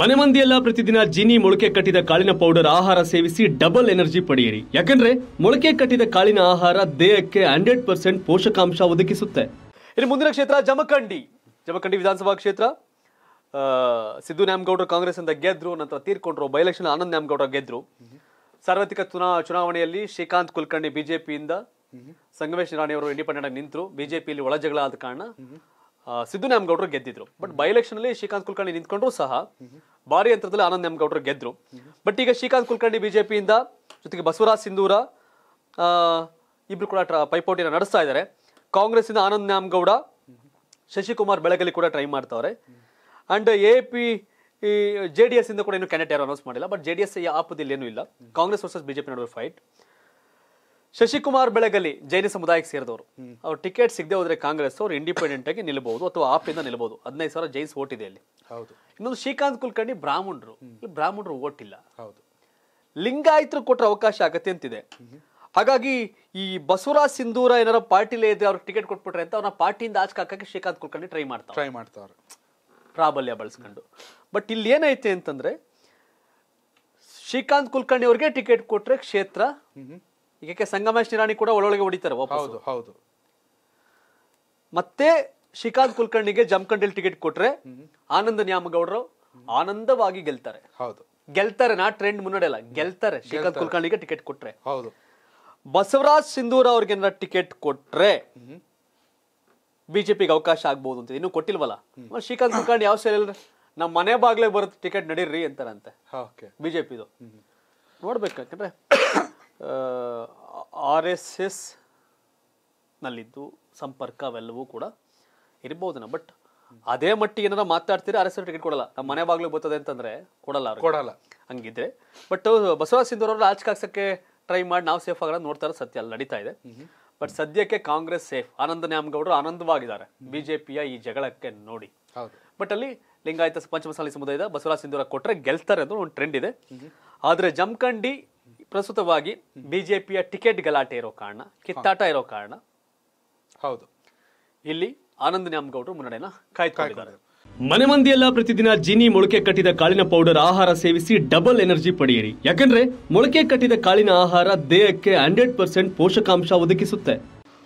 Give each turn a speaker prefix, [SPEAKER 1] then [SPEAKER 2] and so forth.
[SPEAKER 1] ಮನೆ ಮಂದಿಯೆಲ್ಲ ಪ್ರತಿದಿನ ಜಿನಿ ಮೊಳಕೆ ಕಟ್ಟಿದ ಕಾಳಿನ ಪೌಡರ್ ಆಹಾರ ಸೇವಿಸಿ ಡಬಲ್ ಎನರ್ಜಿ ಪಡೆಯಿರಿ ಯಾಕಂದ್ರೆ ಮೊಳಕೆ ಕಟ್ಟಿದ ಕಾಳಿನ ಆಹಾರ ದೇಹಕ್ಕೆ ಹಂಡ್ರೆಡ್ ಪರ್ಸೆಂಟ್ ಪೋಷಕಾಂಶ ಒದಗಿಸುತ್ತೆ ಇನ್ನು ಮುಂದಿನ ಕ್ಷೇತ್ರ ಜಮಖಂಡಿ ಜಮಖಂಡಿ ವಿಧಾನಸಭಾ ಕ್ಷೇತ್ರ ಸಿದ್ದು ನ್ಯಾಮಗೌಡರು ಕಾಂಗ್ರೆಸ್ ಅಂತ ಗೆದ್ರು ನಂತರ ತೀರ್ಕೊಂಡ್ರು ಬೈ ಎಲೆಕ್ಷನ್ ಆನಂದ್ ನ್ಯಾಮಗೌಡರು ಗೆದ್ರು ಸಾರ್ವತ್ರಿಕ ಚುನಾ ಚುನಾವಣೆಯಲ್ಲಿ ಶ್ರೀಕಾಂತ್ ಕುಲಕರ್ಣಿ ಬಿಜೆಪಿಯಿಂದ ಸಂಗಮೇಶ್ ಅವರು ಇಂಡಿಪೆಂಡೆಂಟ್ ಆಗಿ ನಿಂತರು ಬಿಜೆಪಿಯಲ್ಲಿ ಒಳಜಗಳ ಆದ ಕಾರಣ ಸಿದ್ದು ನ್ಯಾಮಗೌಡರು ಗೆದ್ದಿದ್ರು ಬಟ್ ಬೈ ಎಲೆಕ್ಷನ್ ಅಲ್ಲಿ ಶ್ರೀಕಾಂತ್ ಕುಲಕರ್ಣಿ ನಿಂತ್ಕೊಂಡ್ರು ಸಹ ಭಾರಿ ಯಂತ್ರದಲ್ಲಿ ಆನಂದ್ ನ್ಯಾಮಗೌಡರು ಗೆದ್ರು ಬಟ್ ಈಗ ಶ್ರೀಕಾಂತ್ ಕುಲಕರ್ಣಿ ಬಿಜೆಪಿಯಿಂದ ಜೊತೆಗೆ ಬಸವರಾಜ್ ಸಿಂಧೂರ ಇಬ್ರು ಕೂಡ ಪೈಪೋಟಿನ ನಡೆಸ್ತಾ ಇದ್ದಾರೆ ಕಾಂಗ್ರೆಸ್ ಇಂದ ಆನಂದ್ ನ್ಯಾಮಗೌಡ ಶಶಿಕುಮಾರ್ ಬೆಳಗಲಿ ಕೂಡ ಟ್ರೈ ಮಾಡ್ತಾವ್ರೆ ಅಂಡ್ ಎ ಪಿ ಈ ಜೆ ಡಿ ಎಸ್ ಇಂದ ಕೂಡ ಇನ್ನು ಕ್ಯಾಂಡಿಡೇಟ್ ಯಾರು ಅನೌನ್ಸ್ ಮಾಡಿಲ್ಲ ಬಟ್ ಜೆ ಡಿ ಎಸ್ ಆಪದಲ್ಲಿ ಏನೂ ಇಲ್ಲ ಕಾಂಗ್ರೆಸ್ ವರ್ಸಸ್ ಬಿಜೆಪಿ ನಡುವೆ ಫೈಟ್ ಶಶಿಕುಮಾರ್ ಬೆಳಗಲಿ ಜೈನ ಸಮುದಾಯಕ್ಕೆ ಸೇರಿದವರು ಅವ್ರು ಟಿಕೆಟ್ ಸಿಗದೆ ಹೋದ್ರೆ ಕಾಂಗ್ರೆಸ್ ಅವ್ರು ಇಂಡಿಪೆಂಡೆಂಟ್ ಆಗಿ ನಿಲ್ಲಬಹುದು ಅಥವಾ ಆಪಿಂದ ನಿಲ್ಬಹುದು ಹದಿನೈದು ಸಾವಿರ ಜೈನ್ಸ್ ಓಟ್ ಇದೆ ಅಲ್ಲಿ ಹೌದು ಇನ್ನೊಂದು ಶ್ರೀಕಾಂತ್ ಕುಲಕರ್ಣಿ ಬ್ರಾಹ್ಮಣರು ಬ್ರಾಹ್ಮಣರು ಓಟ್ ಇಲ್ಲ ಹೌದು ಲಿಂಗಾಯತರು ಕೊಟ್ಟರೆ ಅವಕಾಶ ಆಗತ್ತೆ ಅಂತಿದೆ ಹಾಗಾಗಿ ಈ ಬಸವರಾಜ್ ಸಿಂಧೂರ ಏನಾರ ಪಾರ್ಟಿಲೇ ಇದೆ ಅವ್ರಿಗೆ ಟಿಕೆಟ್ ಕೊಟ್ಬಿಟ್ರೆ ಅಂತ ಅವ್ರನ್ನ ಪಾರ್ಟಿಯಿಂದ ಆಚೆ ಹಾಕಕ್ಕೆ ಶ್ರೀಕಾಂತ್ ಕುಲಕರ್ಣಿ ಟ್ರೈ ಮಾಡ್ತಾರೆ ಟ್ರೈ ಮಾಡ್ತಾರೆ ಪ್ರಾಬಲ್ಯ ಬಳಸ್ಕೊಂಡು ಬಟ್ ಇಲ್ಲಿ ಏನೈತೆ ಅಂತಂದ್ರೆ ಶ್ರೀಕಾಂತ್ ಕುಲಕರ್ಣಿ ಅವ್ರಿಗೆ ಟಿಕೆಟ್ ಕೊಟ್ರೆ ಕ್ಷೇತ್ರ ಈಗ ಸಂಗಮೇಶ್ ನಿರಾಣಿ ಕೂಡ ಒಳಗೆ ಹೊಡಿತಾರೆ ಹೌದು ಮತ್ತೆ ಶ್ರೀಕಾಂತ್ ಕುಲಕರ್ಣಿಗೆ ಜಮಖಂಡಿಲ್ ಟಿಕೆಟ್ ಕೊಟ್ರೆ ಆನಂದ ನ್ಯಾಮಗೌಡರು ಆನಂದವಾಗಿ ಗೆಲ್ತಾರೆ ಹೌದು ಗೆಲ್ತಾರೆ ನಾ ಟ್ರೆಂಡ್ ಮುನ್ನಡೆಯಲ್ಲ ಗೆಲ್ತಾರೆ ಶ್ರೀಕಾಂತ್ ಕುಲಕರ್ಣಿಗೆ ಟಿಕೆಟ್ ಕೊಟ್ರೆ ಹೌದು ಬಸವರಾಜ್ ಸಿಂಧೂರ್ ಅವ್ರಿಗೆ ಟಿಕೆಟ್ ಕೊಟ್ರೆ ಬಿಜೆಪಿಗೆ ಅವಕಾಶ ಆಗ್ಬಹುದು ಅಂತ ಇನ್ನು ಕೊಟ್ಟಿಲ್ವಲ್ಲ ಶ್ರೀಕಾಂತ್ ಕುಲಕರ್ಣಿ ಯಾವ ಸೇರಿಲ್ಲ ನಮ್ಮ ಮನೆ ಬಾಗ್ಲೇ ಬರುತ್ತೆ ಟಿಕೆಟ್ ನಡೀರಿ ಅಂತಾರಂತೆ ಬಿಜೆಪಿದು ನೋಡ್ಬೇಕು ಯಾಕಂದ್ರೆ ಆರ್ ಎಸ್ ಎಸ್ನಲ್ಲಿದ್ದು ಸಂಪರ್ಕ ಅವೆಲ್ಲವೂ ಕೂಡ ಇರ್ಬೋದನ ಬಟ್ ಅದೇ ಮಟ್ಟಿಗೆ ಏನಾರ ಮಾತಾಡ್ತೀರಿ ಆರ್ ಎಸ್ ಟಿಕೆಟ್ ಕೊಡಲ್ಲ ನಮ್ಮ ಮನೆ ಬಾಗ್ಲಿಗೆ ಬರ್ತದೆ ಅಂತಂದ್ರೆ ಕೊಡಲ್ಲ ಕೊಡಲ್ಲ ಹಂಗಿದ್ರೆ ಬಟ್ ಬಸವರಾಜ್ ಸಿಂಧೂರವ್ರು ಅವರು ಹಾಕ್ಸೋಕ್ಕೆ ಟ್ರೈ ಮಾಡಿ ನಾವು ಸೇಫ್ ಆಗಲ್ಲ ನೋಡ್ತಾರ ಸತ್ಯ ಅಲ್ಲಿ ನಡೀತಾ ಇದೆ ಬಟ್ ಸದ್ಯಕ್ಕೆ ಕಾಂಗ್ರೆಸ್ ಸೇಫ್ ಆನಂದ ನ್ಯಾಮಗೌಡರು ಆನಂದವಾಗಿದ್ದಾರೆ ಬಿಜೆಪಿಯ ಈ ಜಗಳಕ್ಕೆ ನೋಡಿ ಬಟ್ ಅಲ್ಲಿ ಲಿಂಗಾಯತ ಪಂಚಮಸಾಲಿ ಸಮುದಾಯದ ಬಸವರಾಜ್ ಸಿಂಧೂರ ಕೊಟ್ಟರೆ ಗೆಲ್ತಾರೆ ಅಂತ ಒಂದು ಟ್ರೆಂಡ್ ಇದೆ ಆದರೆ ಜಮಖಂಡಿ ಪ್ರಸ್ತುತವಾಗಿ ಬಿಜೆಪಿಯ ಟಿಕೆಟ್ ಗಲಾಟೆ ಇರೋ ಕಾರಣ ಕಿತ್ತಾಟ ಇರೋ ಕಾರಣ ಹೌದು ಇಲ್ಲಿ ಆನಂದ್ ನ್ಯಾಮ್ಗೌಡರು ಮುನ್ನಡೆನ ಕಾಯ್ದುಕೊಂಡಿದ್ದಾರೆ ಮನೆ ಮಂದಿಯೆಲ್ಲ ಪ್ರತಿದಿನ ಜಿನಿ ಮೊಳಕೆ ಕಟ್ಟಿದ ಕಾಳಿನ ಪೌಡರ್ ಆಹಾರ ಸೇವಿಸಿ ಡಬಲ್ ಎನರ್ಜಿ ಪಡೆಯಿರಿ ಯಾಕಂದ್ರೆ ಮೊಳಕೆ ಕಟ್ಟಿದ ಕಾಳಿನ ಆಹಾರ ದೇಹಕ್ಕೆ ಹಂಡ್ರೆಡ್ ಪರ್ಸೆಂಟ್ ಪೋಷಕಾಂಶ ಒದಗಿಸುತ್ತೆ